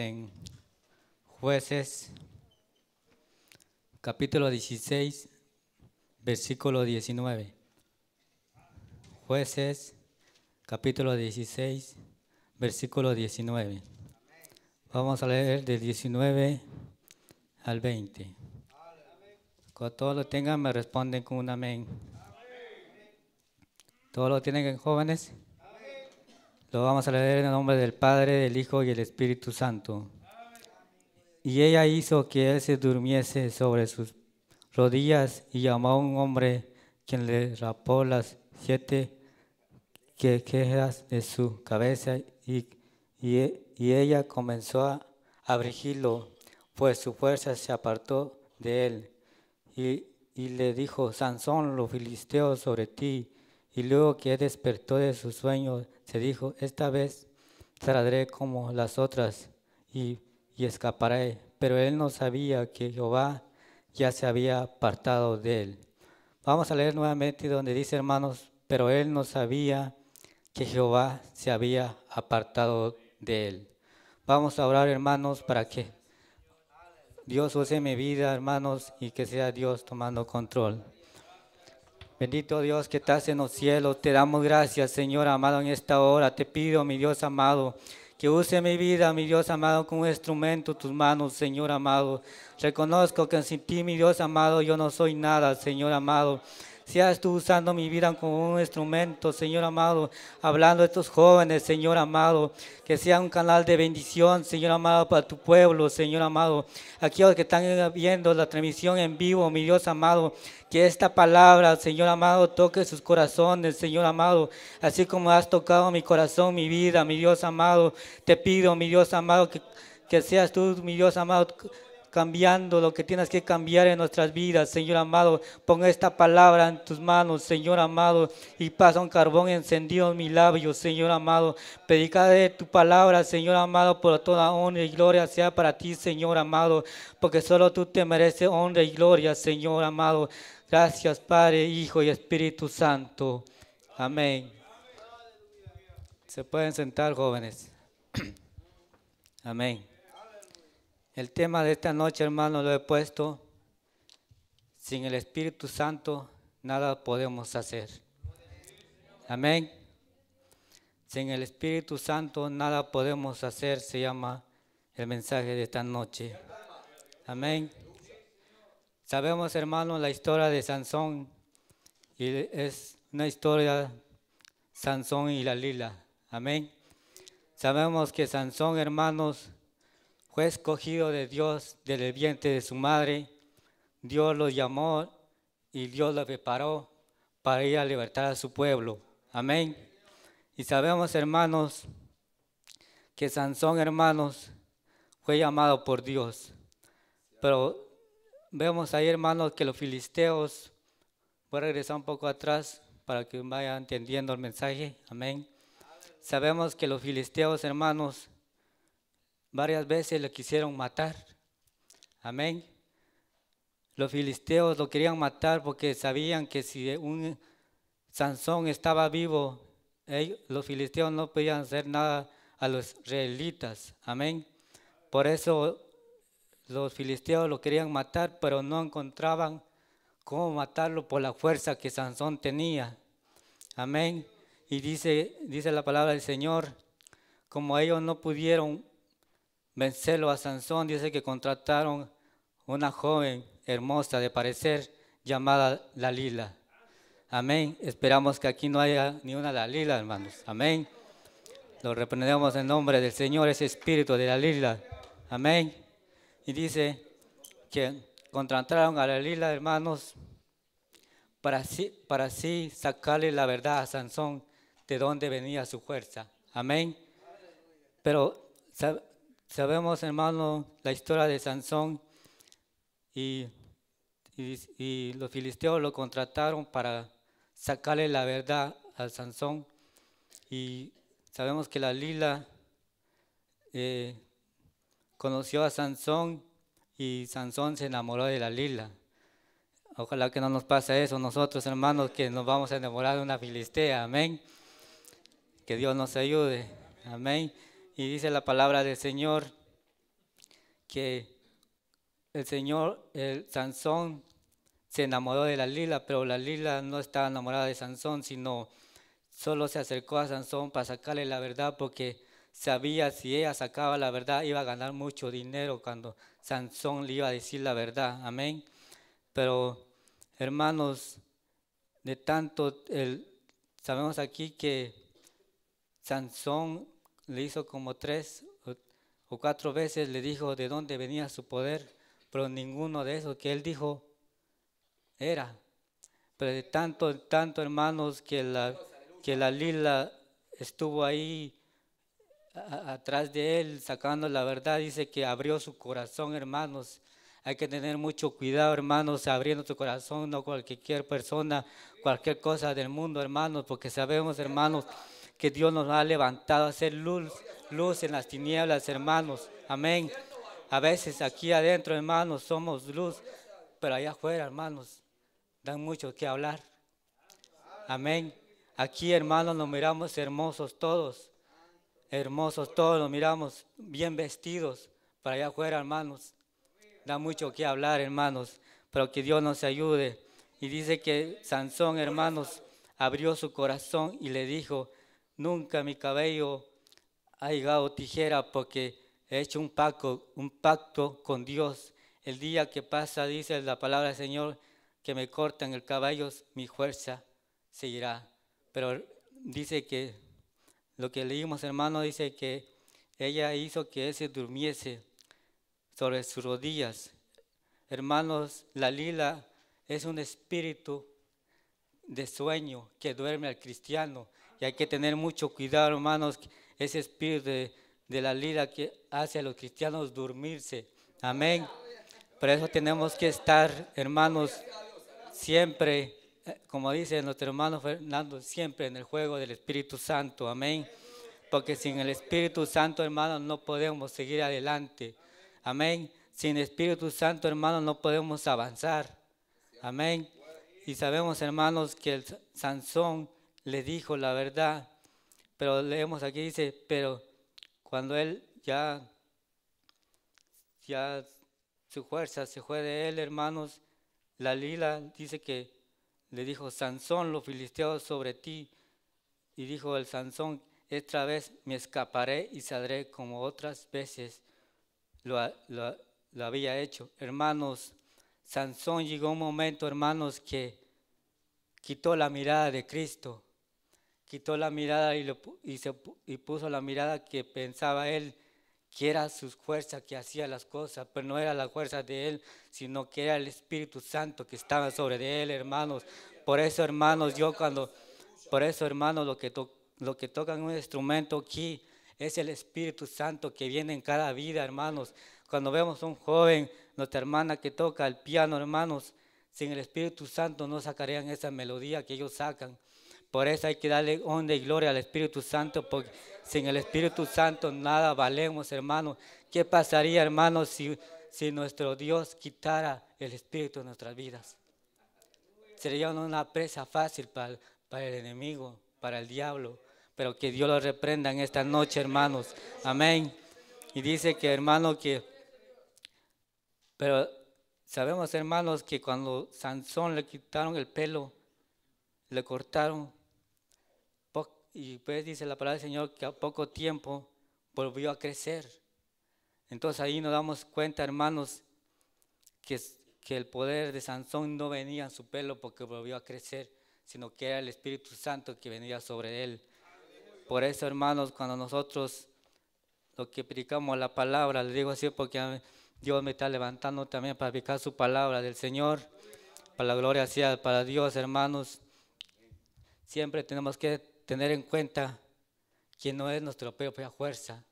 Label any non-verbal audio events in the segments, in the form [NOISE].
en jueces capítulo 16, versículo 19. Jueces capítulo 16, versículo 19. Vamos a leer del 19 al 20. Cuando todos lo tengan, me responden con un amén. ¿Todos lo tienen jóvenes? vamos a leer en el nombre del Padre, del Hijo y del Espíritu Santo. Y ella hizo que él se durmiese sobre sus rodillas y llamó a un hombre quien le rapó las siete quejas de su cabeza y, y, ella comenzó a abrigirlo, pues su fuerza se apartó de él. Y, y le dijo, Sansón, los filisteos sobre ti y luego que despertó de su sueño, se dijo, esta vez saldré como las otras y, y escaparé. Pero él no sabía que Jehová ya se había apartado de él. Vamos a leer nuevamente donde dice, hermanos, pero él no sabía que Jehová se había apartado de él. Vamos a orar, hermanos, para que Dios use mi vida, hermanos, y que sea Dios tomando control. Bendito Dios que estás en los cielos, te damos gracias, Señor amado, en esta hora. Te pido, mi Dios amado, que use mi vida, mi Dios amado, como instrumento tus manos, Señor amado. Reconozco que sin ti, mi Dios amado, yo no soy nada, Señor amado seas tú usando mi vida como un instrumento, Señor amado, hablando a estos jóvenes, Señor amado, que sea un canal de bendición, Señor amado, para tu pueblo, Señor amado, aquellos que están viendo la transmisión en vivo, mi Dios amado, que esta palabra, Señor amado, toque sus corazones, Señor amado, así como has tocado mi corazón, mi vida, mi Dios amado, te pido, mi Dios amado, que, que seas tú, mi Dios amado, cambiando lo que tienes que cambiar en nuestras vidas, Señor amado. Pon esta palabra en tus manos, Señor amado, y pasa un carbón encendido en mis labios, Señor amado. Predica tu palabra, Señor amado, por toda honra y gloria sea para ti, Señor amado, porque solo tú te mereces honra y gloria, Señor amado. Gracias, Padre, Hijo y Espíritu Santo. Amén. Se pueden sentar, jóvenes. [CLEARS THROAT] Amén. El tema de esta noche, hermano, lo he puesto. Sin el Espíritu Santo nada podemos hacer. Amén. Sin el Espíritu Santo nada podemos hacer, se llama el mensaje de esta noche. Amén. Sabemos, hermano, la historia de Sansón. Y es una historia Sansón y la lila. Amén. Sabemos que Sansón, hermanos, fue escogido de Dios del vientre de su madre. Dios lo llamó y Dios lo preparó para ir a libertar a su pueblo. Amén. Y sabemos, hermanos, que Sansón, hermanos, fue llamado por Dios. Pero vemos ahí, hermanos, que los filisteos, voy a regresar un poco atrás para que vayan entendiendo el mensaje. Amén. Sabemos que los filisteos, hermanos, Varias veces le quisieron matar. Amén. Los filisteos lo querían matar porque sabían que si un Sansón estaba vivo, los filisteos no podían hacer nada a los israelitas. Amén. Por eso los filisteos lo querían matar, pero no encontraban cómo matarlo por la fuerza que Sansón tenía. Amén. Y dice, dice la palabra del Señor, como ellos no pudieron Vencelo a Sansón, dice que contrataron una joven hermosa de parecer llamada La Lila. Amén. Esperamos que aquí no haya ni una La Lila, hermanos. Amén. Lo reprendemos en nombre del Señor, ese espíritu de La Lila. Amén. Y dice que contrataron a La Lila, hermanos, para así, para así sacarle la verdad a Sansón de dónde venía su fuerza. Amén. Pero Sabemos, hermano, la historia de Sansón y, los filisteos lo contrataron para sacarle la verdad a Sansón. Y sabemos que la lila eh, conoció a Sansón y Sansón se enamoró de la lila. Ojalá que no nos pase eso nosotros, hermanos, que nos vamos a enamorar de una filistea. Amén. Que Dios nos ayude. Amén. Y dice la palabra del Señor que el Señor, el Sansón, se enamoró de la lila, pero la lila no estaba enamorada de Sansón, sino solo se acercó a Sansón para sacarle la verdad, porque sabía si ella sacaba la verdad iba a ganar mucho dinero cuando Sansón le iba a decir la verdad. Amén. Pero, hermanos, de tanto, el, sabemos aquí que Sansón le hizo como tres o cuatro veces, le dijo de dónde venía su poder, pero ninguno de esos que él dijo era. Pero de tanto, tanto hermanos que la, que la lila estuvo ahí atrás de él sacando la verdad, dice que abrió su corazón, hermanos. Hay que tener mucho cuidado, hermanos, abriendo tu corazón, no cualquier persona, cualquier cosa del mundo, hermanos, porque sabemos, hermanos, que Dios nos ha levantado a ser luz, luz en las tinieblas, hermanos. Amén. A veces aquí adentro, hermanos, somos luz, pero allá afuera, hermanos, dan mucho que hablar. Amén. Aquí, hermanos, nos miramos hermosos todos. Hermosos todos, nos miramos bien vestidos. Para allá afuera, hermanos. Da mucho que hablar, hermanos. Pero que Dios nos ayude. Y dice que Sansón, hermanos, abrió su corazón y le dijo, nunca mi cabello ha llegado tijera porque he hecho un pacto, un pacto con Dios. El día que pasa, dice la palabra del Señor, que me cortan el cabello, mi fuerza seguirá. Pero dice que lo que leímos, hermano, dice que ella hizo que él se durmiese sobre sus rodillas. Hermanos, la lila es un espíritu de sueño que duerme al cristiano. Y hay que tener mucho cuidado, hermanos, ese espíritu de, la lira que hace a los cristianos dormirse. Amén. Por eso tenemos que estar, hermanos, siempre, eh, como dice nuestro hermano Fernando, siempre en el juego del Espíritu Santo. Amén. Porque sin el Espíritu Santo, hermanos, no podemos seguir adelante. Amén. Sin Espíritu Santo, hermanos, no podemos avanzar. Amén. Y sabemos, hermanos, que el Sansón le dijo la verdad. Pero leemos aquí, dice, pero cuando él ya, ya su fuerza se fue de él, hermanos, la lila dice que le dijo, Sansón, los filisteos sobre ti. Y dijo el Sansón, esta vez me escaparé y saldré como otras veces lo, lo había hecho. Hermanos, Sansón llegó un momento, hermanos, que quitó la mirada de Cristo quitó la mirada y, y, puso la mirada que pensaba él que era su fuerza que hacía las cosas, pero no era la fuerza de él, sino que era el Espíritu Santo que estaba sobre de él, hermanos. Por eso, hermanos, yo cuando, por eso, hermanos, lo que, lo que tocan un instrumento aquí es el Espíritu Santo que viene en cada vida, hermanos. Cuando vemos a un joven, nuestra hermana que toca el piano, hermanos, sin el Espíritu Santo no sacarían esa melodía que ellos sacan. Por eso hay que darle honra y gloria al Espíritu Santo, porque sin el Espíritu Santo nada valemos, hermano. ¿Qué pasaría, hermanos, si, si nuestro Dios quitara el Espíritu de nuestras vidas? Sería una presa fácil para, para el enemigo, para el diablo. Pero que Dios lo reprenda en esta noche, hermanos. Amén. Y dice que, hermano, que... Pero sabemos, hermanos, que cuando Sansón le quitaron el pelo, le cortaron, y pues dice la palabra del Señor que a poco tiempo volvió a crecer. Entonces ahí nos damos cuenta, hermanos, que, que el poder de Sansón no venía en su pelo porque volvió a crecer, sino que era el Espíritu Santo que venía sobre él. Por eso, hermanos, cuando nosotros lo que predicamos la palabra, le digo así porque Dios me está levantando también para predicar su palabra del Señor, para la gloria sea para Dios, hermanos. Siempre tenemos que tener en cuenta que no es nuestra propia fuerza,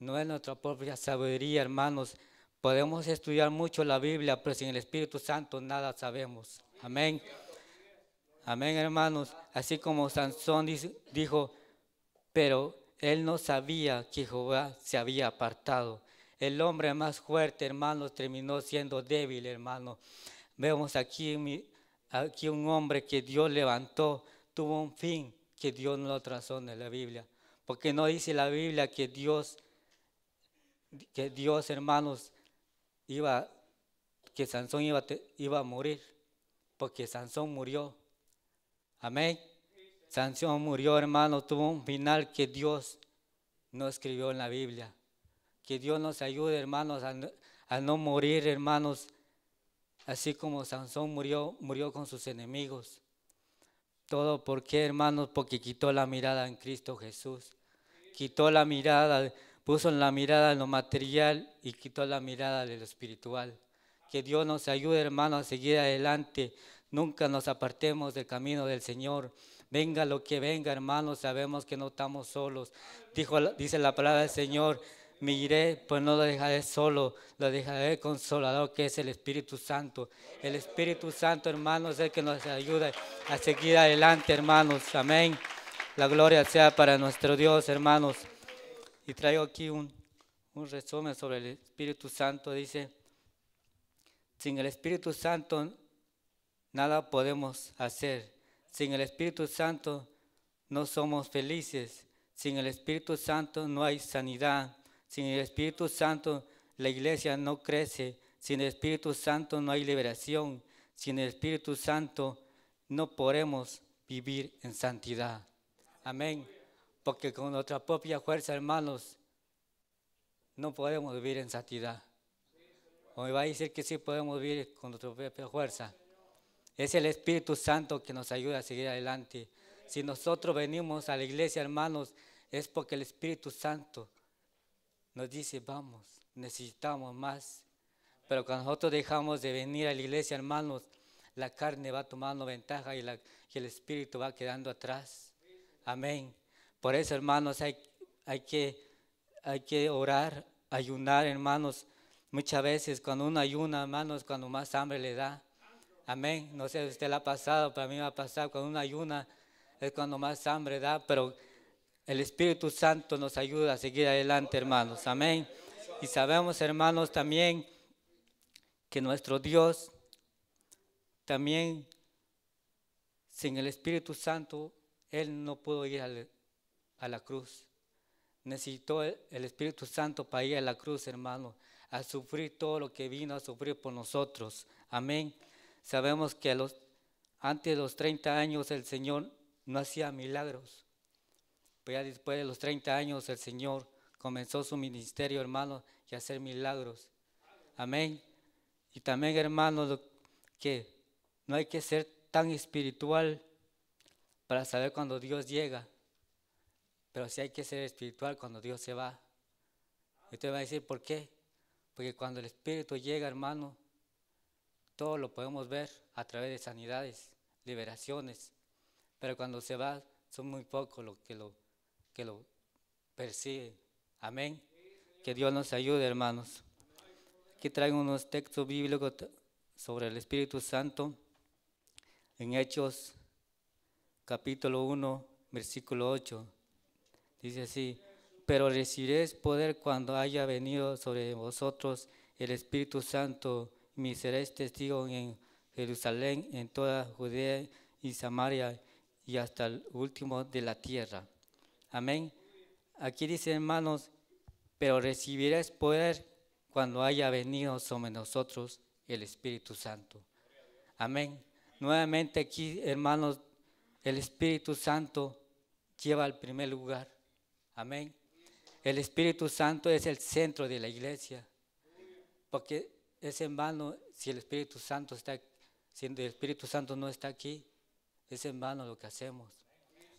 no es nuestra propia sabiduría, hermanos. Podemos estudiar mucho la Biblia, pero sin el Espíritu Santo nada sabemos. Amén. Amén, hermanos. Así como Sansón dijo, pero él no sabía que Jehová se había apartado. El hombre más fuerte, hermanos, terminó siendo débil, hermano. Vemos aquí, aquí un hombre que Dios levantó, tuvo un fin, que Dios no lo trazó en la Biblia. Porque no dice la Biblia que Dios, que Dios, hermanos, iba, que Sansón iba, a morir. Porque Sansón murió. Amén. Sansón murió, hermanos, tuvo un final que Dios no escribió en la Biblia. Que Dios nos ayude, hermanos, a no morir, hermanos, así como Sansón murió, murió con sus enemigos. Todo porque, hermanos, porque quitó la mirada en Cristo Jesús. Quitó la mirada, puso en la mirada en lo material y quitó la mirada de lo espiritual. Que Dios nos ayude, hermanos, a seguir adelante. Nunca nos apartemos del camino del Señor. Venga lo que venga, hermanos, sabemos que no estamos solos. Dijo, dice la palabra del Señor, me iré, pues no lo dejaré solo, lo dejaré consolador que es el Espíritu Santo. El Espíritu Santo, hermanos, es el que nos ayuda a seguir adelante, hermanos. Amén. La gloria sea para nuestro Dios, hermanos. Y traigo aquí un, un resumen sobre el Espíritu Santo. Dice, sin el Espíritu Santo nada podemos hacer. Sin el Espíritu Santo no somos felices. Sin el Espíritu Santo no hay sanidad. Sin el Espíritu Santo la iglesia no crece. Sin el Espíritu Santo no hay liberación. Sin el Espíritu Santo no podemos vivir en santidad. Amén. Porque con nuestra propia fuerza, hermanos, no podemos vivir en santidad. O me va a decir que sí podemos vivir con nuestra propia fuerza. Es el Espíritu Santo que nos ayuda a seguir adelante. Si nosotros venimos a la iglesia, hermanos, es porque el Espíritu Santo nos dice, vamos, necesitamos más. Pero cuando nosotros dejamos de venir a la iglesia, hermanos, la carne va tomando ventaja y, el espíritu va quedando atrás. Amén. Por eso, hermanos, hay, hay, que, hay que orar, ayunar, hermanos. Muchas veces cuando uno ayuna, hermanos, cuando más hambre le da. Amén. No sé si usted la ha pasado, para mí me ha pasado. Cuando uno ayuna es cuando más hambre da, pero el Espíritu Santo nos ayuda a seguir adelante, hermanos. Amén. Y sabemos, hermanos, también que nuestro Dios también sin el Espíritu Santo, Él no pudo ir a la cruz. Necesitó el, Espíritu Santo para ir a la cruz, hermano, a sufrir todo lo que vino a sufrir por nosotros. Amén. Sabemos que antes de los 30 años el Señor no hacía milagros. Pues ya después de los 30 años el Señor comenzó su ministerio, hermano, y hacer milagros. Amén. Y también, hermano, que no hay que ser tan espiritual para saber cuando Dios llega, pero sí hay que ser espiritual cuando Dios se va. Y usted va a decir, ¿por qué? Porque cuando el Espíritu llega, hermano, todo lo podemos ver a través de sanidades, liberaciones, pero cuando se va, son muy pocos los que lo que lo persigue, Amén. Que Dios nos ayude, hermanos. Aquí traigo unos textos bíblicos sobre el Espíritu Santo en Hechos capítulo 1, versículo 8. Dice así, pero recibiréis poder cuando haya venido sobre vosotros el Espíritu Santo, y seréis testigo en Jerusalén, en toda Judea y Samaria y hasta el último de la tierra. Amén. Aquí dice, hermanos, pero recibirás poder cuando haya venido sobre nosotros el Espíritu Santo. Amén. Nuevamente aquí, hermanos, el Espíritu Santo lleva al primer lugar. Amén. El Espíritu Santo es el centro de la iglesia. Porque es en vano si el Espíritu Santo está si el Espíritu Santo no está aquí, es en vano lo que hacemos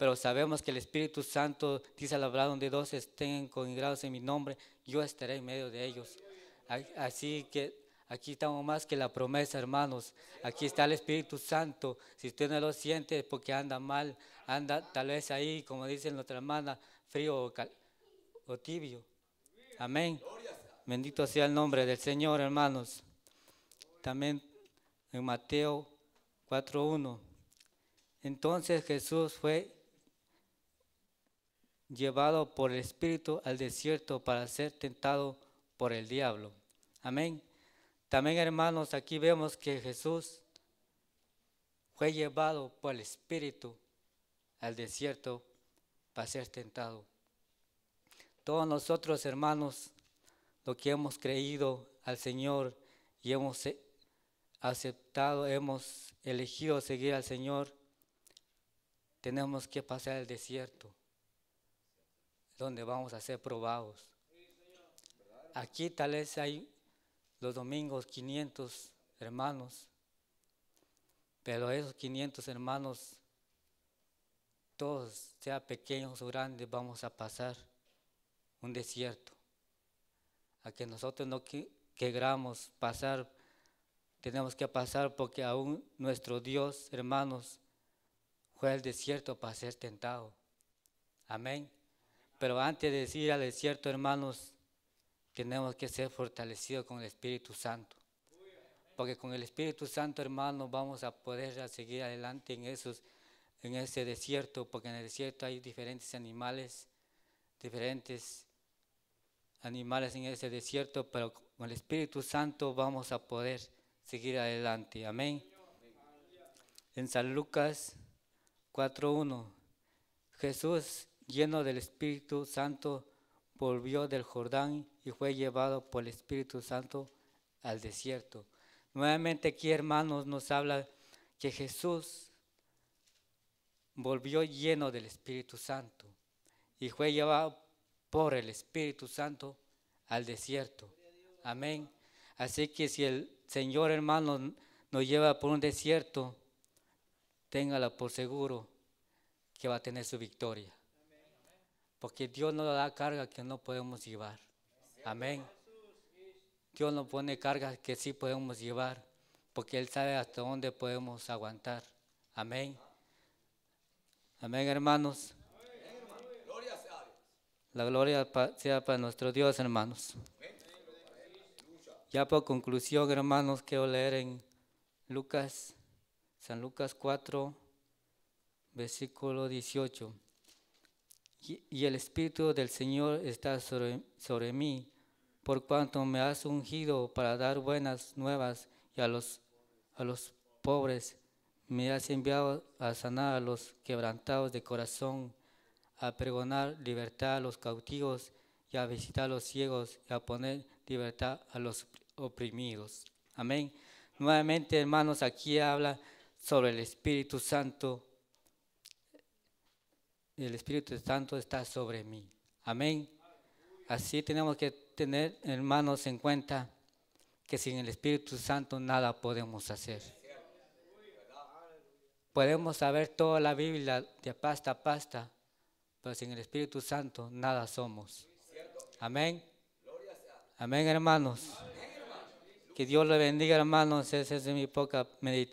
pero sabemos que el Espíritu Santo dice la palabra donde dos estén congregados en mi nombre, yo estaré en medio de ellos. Así que aquí estamos más que la promesa, hermanos. Aquí está el Espíritu Santo. Si usted no lo siente es porque anda mal, anda tal vez ahí, como dice nuestra hermana, frío o, o tibio. Amén. Bendito sea el nombre del Señor, hermanos. También en Mateo 4.1. Entonces Jesús fue llevado por el Espíritu al desierto para ser tentado por el diablo. Amén. También hermanos, aquí vemos que Jesús fue llevado por el Espíritu al desierto para ser tentado. Todos nosotros hermanos, lo que hemos creído al Señor y hemos aceptado, hemos elegido seguir al Señor, tenemos que pasar al desierto donde vamos a ser probados. Aquí tal vez hay los domingos 500 hermanos, pero esos 500 hermanos, todos, sea pequeños o grandes, vamos a pasar un desierto. A que nosotros no queramos pasar, tenemos que pasar porque aún nuestro Dios, hermanos, fue el desierto para ser tentado. Amén. Pero antes de ir al desierto, hermanos, tenemos que ser fortalecidos con el Espíritu Santo. Porque con el Espíritu Santo, hermanos, vamos a poder seguir adelante en, esos, en ese desierto, porque en el desierto hay diferentes animales, diferentes animales en ese desierto, pero con el Espíritu Santo vamos a poder seguir adelante. Amén. En San Lucas 4.1, Jesús lleno del Espíritu Santo, volvió del Jordán y fue llevado por el Espíritu Santo al desierto. Nuevamente aquí, hermanos, nos habla que Jesús volvió lleno del Espíritu Santo y fue llevado por el Espíritu Santo al desierto. Amén. Así que si el Señor, hermanos, nos lleva por un desierto, téngala por seguro que va a tener su victoria. Porque Dios nos da cargas que no podemos llevar. Amén. Dios nos pone cargas que sí podemos llevar. Porque Él sabe hasta dónde podemos aguantar. Amén. Amén, hermanos. La gloria sea para nuestro Dios, hermanos. Ya por conclusión, hermanos, quiero leer en Lucas, San Lucas 4, versículo 18 y, el Espíritu del Señor está sobre, sobre mí, por cuanto me has ungido para dar buenas nuevas y a los, a los pobres, me has enviado a sanar a los quebrantados de corazón, a pregonar libertad a los cautivos y a visitar a los ciegos y a poner libertad a los oprimidos. Amén. Nuevamente, hermanos, aquí habla sobre el Espíritu Santo el Espíritu Santo está sobre mí. Amén. Así tenemos que tener, hermanos, en cuenta que sin el Espíritu Santo nada podemos hacer. Podemos saber toda la Biblia de pasta a pasta, pero sin el Espíritu Santo nada somos. Amén. Amén, hermanos. Que Dios le bendiga, hermanos. Esa es mi poca meditación.